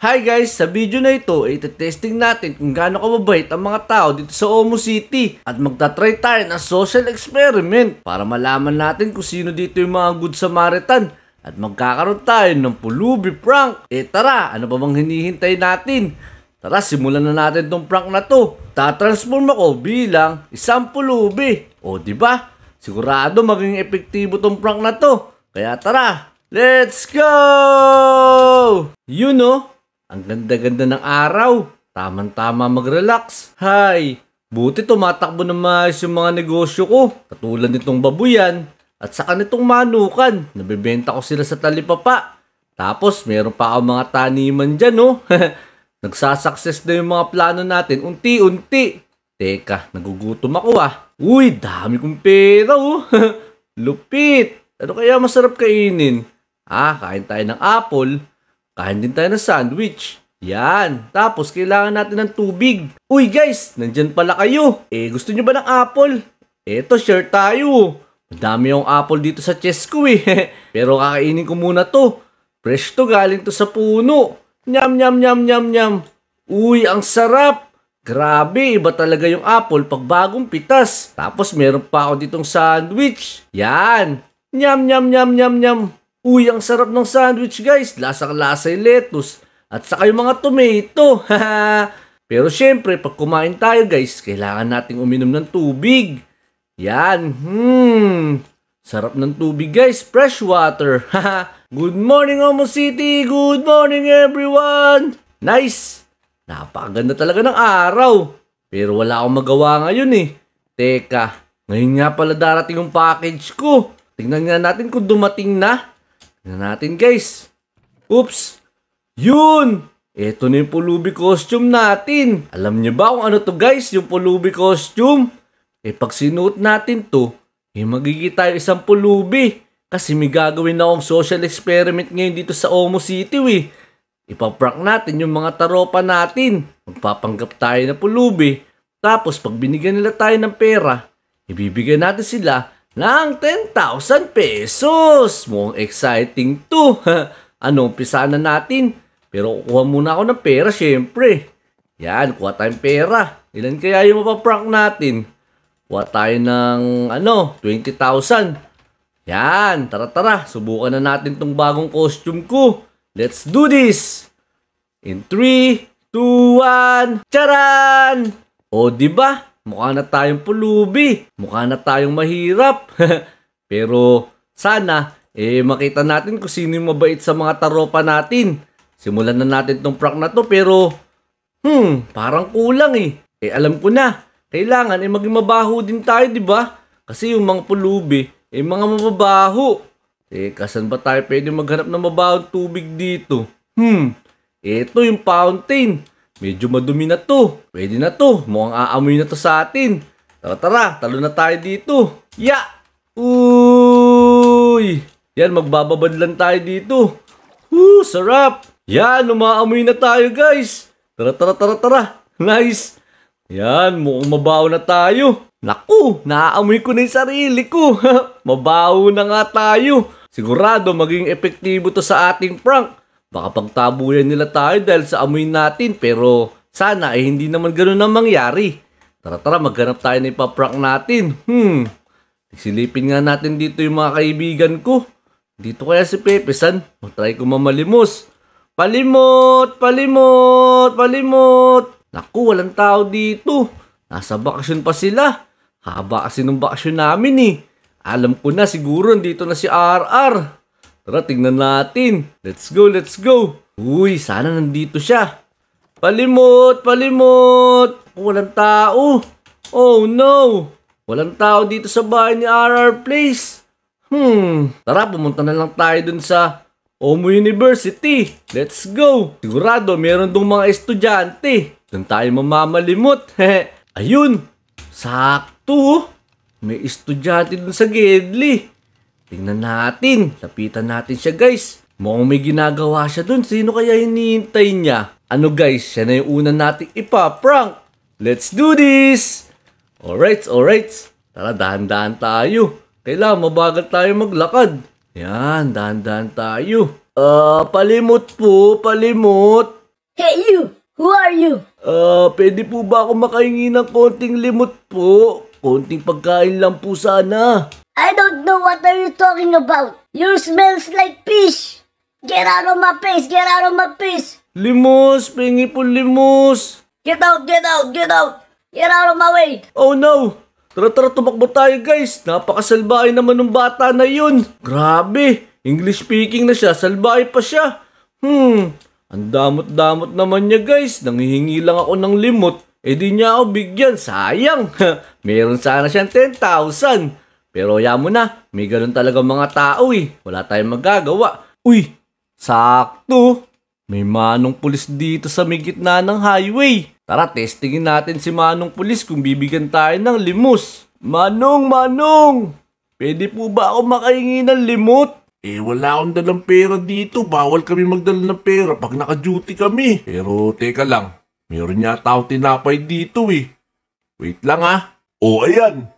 Hi guys! Sa video na ito, itetesting natin kung gaano kababait ang mga tao dito sa Omo City at magtatry tayo ng social experiment para malaman natin kung sino dito yung mga good Samaritan at magkakaroon tayo ng pulubi prank. E tara, ano ba bang hinihintay natin? Tara, simulan na natin tong prank na to. Tatransform ako bilang isang pulubi. O ba? Diba? Sigurado maging epektibo tong prank na to. Kaya tara, let's go! You know, ang ganda-ganda ng araw. Tamang-tama mag-relax. Hay, buti tumatakbo na maayos yung mga negosyo ko. Katulad nitong babuyan at saka nitong manukan. Nabibenta ko sila sa talipapa. Tapos meron pa ako mga taniman dyan, no? Oh. Nagsasucess na yung mga plano natin unti-unti. Teka, nagugutom ako ah. Uy, dami kong pera oh. Lupit! Ano kaya masarap kainin? Ah, kain tayo ng apple. Kain din tayo ng sandwich. Yan. Tapos, kailangan natin ng tubig. Uy, guys! Nandyan pala kayo. Eh, gusto nyo ba ng apple? Eto, share tayo. Madami yung apple dito sa chest ko eh. Pero kakainin ko muna to. Fresh to, galing to sa puno. Nyam, nyam, nyam, nyam, nyam. Uy, ang sarap! Grabe, iba talaga yung apple pag bagong pitas. Tapos meron pa ako ditong sandwich. Yan! Nyam, nyam, nyam, nyam, nyam. Uy, ang sarap ng sandwich guys. Lasang lasa yung lettuce. At saka yung mga tomato. Pero syempre, pag kumain tayo guys, kailangan nating uminom ng tubig. Yan. Hmm. Sarap ng tubig guys. Fresh water. Good morning Homo City. Good morning everyone. Nice. Napakaganda talaga ng araw. Pero wala akong magawa ngayon eh. Teka, ngayon nga pala darating yung package ko. Tingnan nga natin kung dumating na. Na natin guys. Oops! Yun! Ito na yung pulubi costume natin. Alam niyo ba kung ano to guys, yung pulubi costume? Eh pag sinuot natin to, eh magigita tayo isang pulubi. Kasi may gagawin na akong social experiment ngayon dito sa Omo City eh. Ipaprank natin yung mga taropa natin. Magpapanggap tayo na pulubi. Tapos pag binigyan nila tayo ng pera, ibibigay natin sila ng 10,000 pesos. Mukhang exciting to. ano, pisa na natin? Pero kuha muna ako ng pera syempre. Yan, kuha tayong pera. Ilan kaya yung mapaprank natin? Kuha tayo ng ano, 20,000. Yan, tara tara. Subukan na natin tong bagong costume ko. Let's do this! In 3, 2, 1, charan! O, di ba? Mukha na tayong pulubi. Mukha na tayong mahirap. Pero sana, eh makita natin kung sino yung mabait sa mga taropa natin. Simulan na natin tong prank na to pero, hmm, parang kulang eh. Eh alam ko na, kailangan eh maging mabaho din tayo, di ba? Kasi yung mga pulubi, eh mga mababaho. Eh, kasan ba tayo pwede maghanap ng mabahong tubig dito? Hmm, ito yung fountain. Medyo madumi na to. Pwede na to. Mukhang aamoy na to sa atin. Tara tara, talo na tayo dito. Ya! Uy! Yan, magbababad lang tayo dito. Woo, sarap! Yan, umaamoy na tayo guys. Tara tara tara tara. Nice! Yan, mukhang mabaho na tayo. Naku, naaamoy ko na yung sarili ko. mabaho na nga tayo. Sigurado maging epektibo to sa ating prank. Baka pagtabuyan nila tayo dahil sa amoy natin pero sana ay eh, hindi naman ganun ang mangyari. Tara tara, maghanap tayo na ipaprank natin. Hmm, silipin nga natin dito yung mga kaibigan ko. Dito kaya si Pepe San? Matry ko mamalimos. Palimot! Palimot! Palimot! Naku, walang tao dito. Nasa bakasyon pa sila. Haba kasi nung bakasyon namin eh. Alam ko na siguro dito na si RR. Tara, tignan natin. Let's go, let's go. Uy, sana nandito siya. Palimot, palimot. Walang tao. Oh no. Walang tao dito sa bahay ni RR Place. Hmm, tara pumunta na lang tayo dun sa Omo University. Let's go. Sigurado meron dong mga estudyante. Dun tayo mamamalimot. Ayun, sakto. Oh. May estudyante dun sa Gedli. Tingnan natin. Lapitan natin siya guys. Mukhang may ginagawa siya dun. Sino kaya hinihintay niya? Ano guys, siya na yung una nating ipa-prank. Let's do this! Alright, alright. Tara, dahan-dahan tayo. Kailangan mabagal tayo maglakad. Yan, dahan-dahan tayo. Ah, uh, palimot po, palimot. Hey you, who are you? Ah, uh, pwede po ba ako makahingi ng konting limot po? Konting pagkain lang po sana. I don't know what are you talking about. You smells like fish. Get out of my face. Get out of my face. Limos, pingi po limos. Get out, get out, get out. Get out of my way. Oh no. Tara tara tumakbo tayo guys. Napakasalbahay naman ng bata na yun. Grabe. English speaking na siya. Salbahay pa siya. Hmm. Ang damot-damot naman niya guys. Nangihingi lang ako ng limot. Eh di niya ako bigyan. Sayang. Meron sana siyang 10,000. Pero ya mo na, may ganun talaga mga tao eh. Wala tayong magagawa. Uy, sakto! May manong pulis dito sa may gitna ng highway. Tara, testingin natin si manong pulis kung bibigyan tayo ng limus. Manong, manong! Pwede po ba ako makahingi ng limot? Eh, wala akong dalang pera dito. Bawal kami magdala ng pera pag naka-duty kami. Pero, teka lang. Meron yata akong tinapay dito eh. Wait lang ah. O, oh, ayan.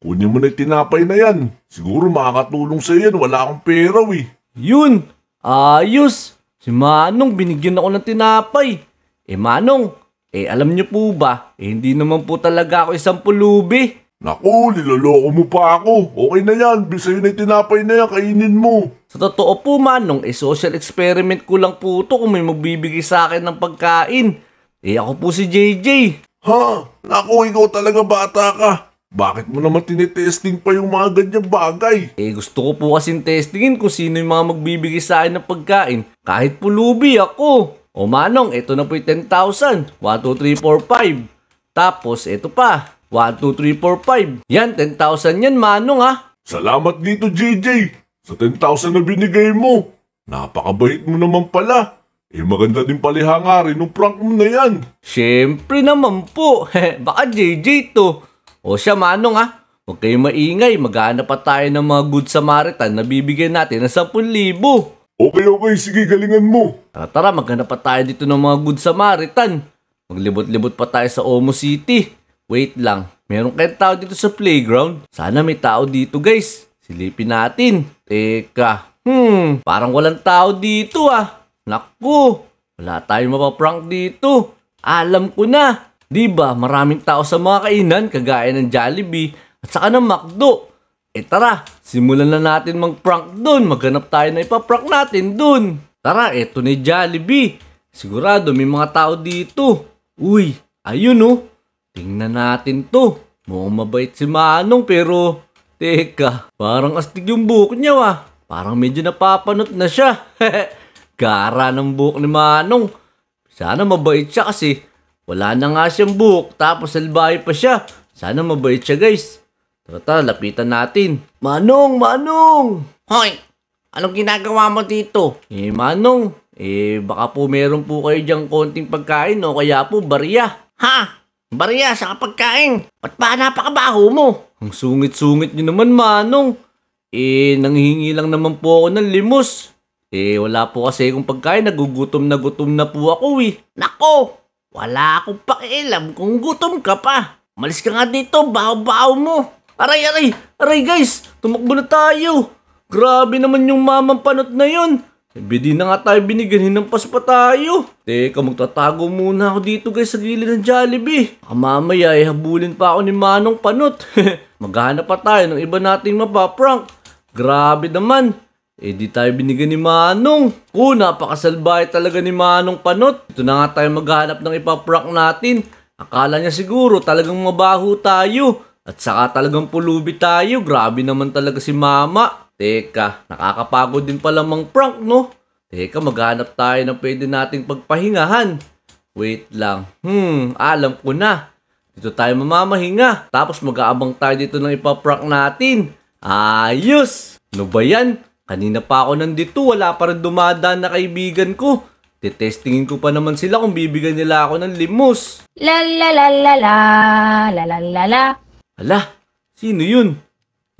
Kunin mo na tinapay na yan. Siguro makakatulong sa yan. Wala akong pera, we. Eh. Yun! Ayos! Si Manong, binigyan ako ng tinapay. Eh, Manong, eh, alam niyo po ba, eh, hindi naman po talaga ako isang pulubi. Naku, niloloko mo pa ako. Okay na yan. Bisa'yo na tinapay na yan. Kainin mo. Sa totoo po, Manong, eh, social experiment ko lang po to kung may magbibigay sa akin ng pagkain. Eh, ako po si JJ. Ha? Naku, ikaw talaga bata ka. Bakit mo naman tinitesting pa yung mga ganyang bagay? Eh gusto ko po kasing testingin kung sino yung mga magbibigay sa akin ng pagkain. Kahit pulubi ako. O manong, ito na po yung 10,000. 1, 2, 3, 4, 5. Tapos ito pa. 1, 2, 3, 4, 5. Yan, 10,000 yan manong ha. Ah. Salamat dito JJ. Sa 10,000 na binigay mo. Napakabait mo naman pala. Eh maganda din palihangarin ng prank mo na yan. Siyempre naman po. Baka JJ to. O siya, manong ah, huwag kayong maingay, maghahanap pa tayo ng mga good Samaritan na bibigyan natin ng 10,000. Okay, okay, sige, galingan mo. Tara, tara, maghanap pa tayo dito ng mga good Samaritan. Maglibot-libot pa tayo sa Omo City. Wait lang, meron kayong tao dito sa playground? Sana may tao dito guys. Silipin natin. Teka, hmm, parang walang tao dito ah. Naku, wala tayong mapaprank dito. Alam ko na, Di ba maraming tao sa mga kainan kagaya ng Jollibee at saka ng McDo. E tara, simulan na natin mag-prank dun. Maghanap tayo na ipaprank natin dun. Tara, eto ni Jollibee. Sigurado may mga tao dito. Uy, ayun oh. Tingnan natin to. Mukhang mabait si Manong pero... Teka, parang astig yung buhok niya ah. Parang medyo napapanot na siya. Gara ng buhok ni Manong. Sana mabait siya kasi wala na nga siyang buhok, tapos salbahe pa siya. Sana mabait siya guys. Tara tara, lapitan natin. Manong, Manong! Hoy, anong ginagawa mo dito? Eh Manong, eh baka po meron po kayo diyang konting pagkain o kaya po barya. Ha? Barya sa pagkain? Ba't ba napakabaho mo? Ang sungit-sungit niyo naman Manong. Eh, nanghihingi lang naman po ako ng limos. Eh, wala po kasi akong pagkain. Nagugutom na gutom na po ako eh. Nako! Wala akong pakialam kung gutom ka pa. Malis ka nga dito, bahaw-bahaw mo. Aray, aray, aray guys, tumakbo na tayo. Grabe naman yung mamang panot na yun. Sabi na nga tayo binigyan, ng pa tayo. Teka, magtatago muna ako dito guys sa gilid ng Jollibee. Ah, mamaya eh, habulin pa ako ni Manong Panot. Maghanap pa tayo ng iba nating mapaprank. Grabe naman. Eh di tayo binigyan ni Manong. Oh, napakasalbahe talaga ni Manong Panot. Ito na nga tayo maghanap ng ipaprank natin. Akala niya siguro talagang mabaho tayo. At saka talagang pulubi tayo. Grabe naman talaga si Mama. Teka, nakakapagod din pala mang prank no? Teka, maghanap tayo na pwede nating pagpahingahan. Wait lang. Hmm, alam ko na. Dito tayo mamamahinga. Tapos mag-aabang tayo dito ng ipaprank natin. Ayos! Ano ba yan? Kanina pa ako nandito, wala pa rin dumadaan na kaibigan ko. Detestingin ko pa naman sila kung bibigyan nila ako ng limos. La la la la la, la la la la. Ala, sino yun?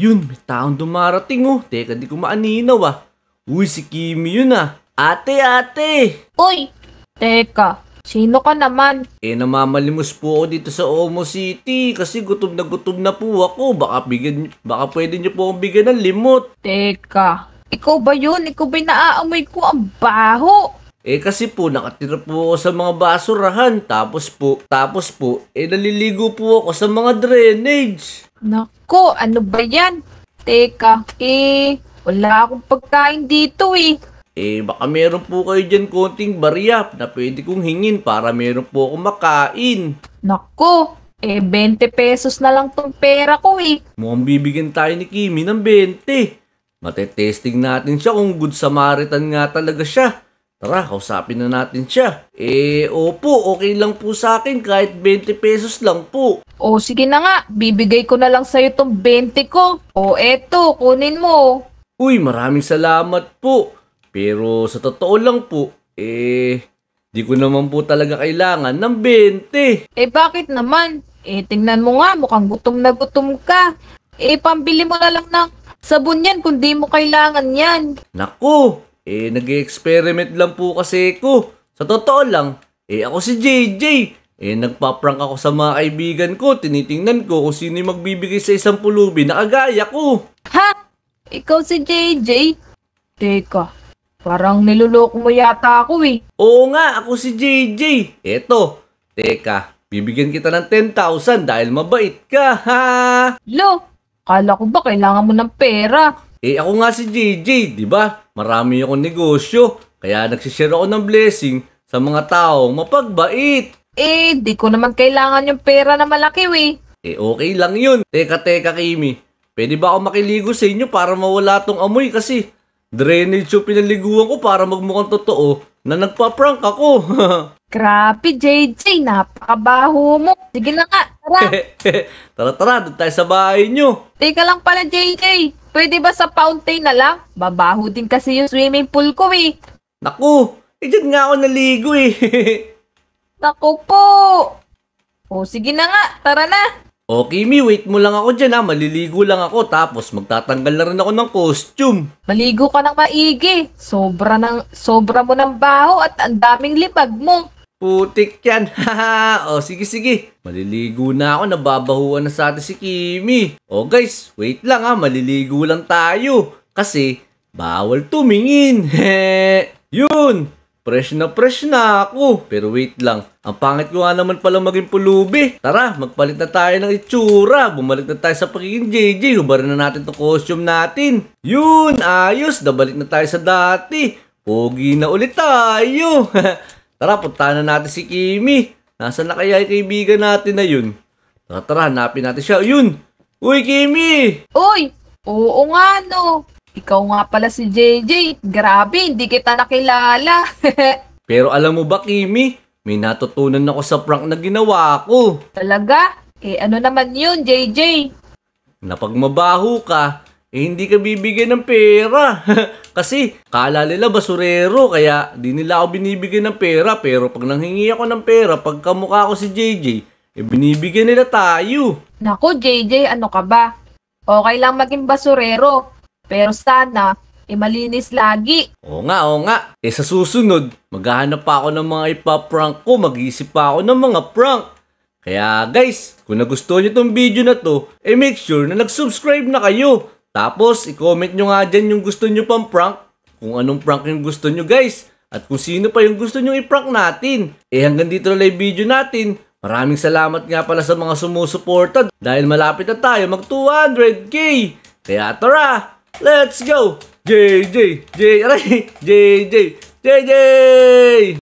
Yun, may taong dumarating oh. Teka, di ko maaninaw ah. Uy, si Kimi yun ah. Ate, ate! Uy! Teka, sino ka naman? Eh, namamalimos po ako dito sa Omo City kasi gutom na gutom na po ako. Baka, bigyan, baka pwede niyo po akong bigyan ng limot. Teka, ikaw ba yun? Ikaw ba naaamoy ko? Ang baho! Eh kasi po nakatira po ako sa mga basurahan tapos po tapos po eh naliligo po ako sa mga drainage. Nako, ano ba yan? Teka, eh wala akong pagkain dito eh. Eh baka meron po kayo dyan konting barya na pwede kong hingin para meron po akong makain. Nako, eh 20 pesos na lang tong pera ko eh. Mukhang bibigyan tayo ni Kimi ng 20. Matetesting natin siya kung good Samaritan nga talaga siya. Tara, kausapin na natin siya. Eh, opo, okay lang po sa akin kahit 20 pesos lang po. O sige na nga, bibigay ko na lang sa'yo tong 20 ko. O eto, kunin mo. Uy, maraming salamat po. Pero sa totoo lang po, eh, di ko naman po talaga kailangan ng 20. Eh bakit naman? Eh tingnan mo nga, mukhang gutom na gutom ka. Eh pambili mo na lang ng Sabon yan, di mo kailangan yan. Naku, eh nag-experiment lang po kasi ko. Sa totoo lang, eh ako si JJ. Eh nagpa-prank ako sa mga kaibigan ko, tinitingnan ko kung sino yung magbibigay sa isang pulubi na agaya ko. Ha? Ikaw si JJ? Teka, parang niloloko mo yata ako eh. Oo nga, ako si JJ. Eto, teka, bibigyan kita ng 10,000 dahil mabait ka, ha? Lo, Akala ko ba kailangan mo ng pera? Eh ako nga si JJ, di ba? Marami akong negosyo, kaya nagsishare ako ng blessing sa mga taong mapagbait. Eh, di ko naman kailangan yung pera na malaki, we. Eh okay lang yun. Teka, teka, Kimi. Pwede ba ako makiligo sa inyo para mawala tong amoy kasi drainage yung pinaliguan ko para magmukhang totoo na nagpa-prank ako. Grabe, JJ. Napakabaho mo. Sige na nga. tara, tara, doon tayo sa bahay nyo. Teka lang pala, JJ. Pwede ba sa fountain na lang? Babaho din kasi yung swimming pool ko eh. Naku, eh dyan nga ako naligo eh. Naku po. O sige na nga, tara na. Okay, mi, wait mo lang ako dyan ha. Maliligo lang ako tapos magtatanggal na rin ako ng costume. Maligo ka ng maigi. Sobra, ng, sobra mo ng baho at ang daming libag mo. Putik yan, haha. o sige sige, maliligo na ako, nababahuan na sa atin si Kimi. O guys, wait lang ha, ah. maliligo lang tayo. Kasi, bawal tumingin. Yun, Fresh na fresh na ako. Pero wait lang. Ang pangit ko nga naman pala maging pulubi. Tara, magpalit na tayo ng itsura. Bumalik na tayo sa pagiging JJ. Hubaran na natin itong costume natin. Yun, ayos. Dabalik na tayo sa dati. Pogi na ulit tayo. Tara, puntahan na natin si Kimi. Nasaan na kaya yung kaibigan natin na yun? Tara, tara, hanapin natin siya. Yun! Uy, Kimi! Uy! Oo nga, no. Ikaw nga pala si JJ. Grabe, hindi kita nakilala. Pero alam mo ba, Kimi? May natutunan ako sa prank na ginawa ko. Talaga? Eh, ano naman yun, JJ? Napagmabaho ka, eh hindi ka bibigyan ng pera. Kasi kala nila basurero kaya di nila ako binibigyan ng pera pero pag nanghingi ako ng pera pag kamukha ko si JJ, eh binibigyan nila tayo. Nako JJ, ano ka ba? Okay lang maging basurero pero sana eh malinis lagi. Oo nga, oo nga. Eh sa susunod, maghahanap pa ako ng mga ipaprank ko, mag-iisip pa ako ng mga prank. Kaya guys, kung nagustuhan nyo tong video na to, eh make sure na nag-subscribe na kayo tapos, i-comment nyo nga dyan yung gusto nyo pang prank. Kung anong prank yung gusto nyo guys. At kung sino pa yung gusto nyo i-prank natin. Eh hanggang dito na yung video natin. Maraming salamat nga pala sa mga sumusuporta dahil malapit na tayo mag 200k. Kaya tara, let's go! JJ, JJ, JJ, JJ!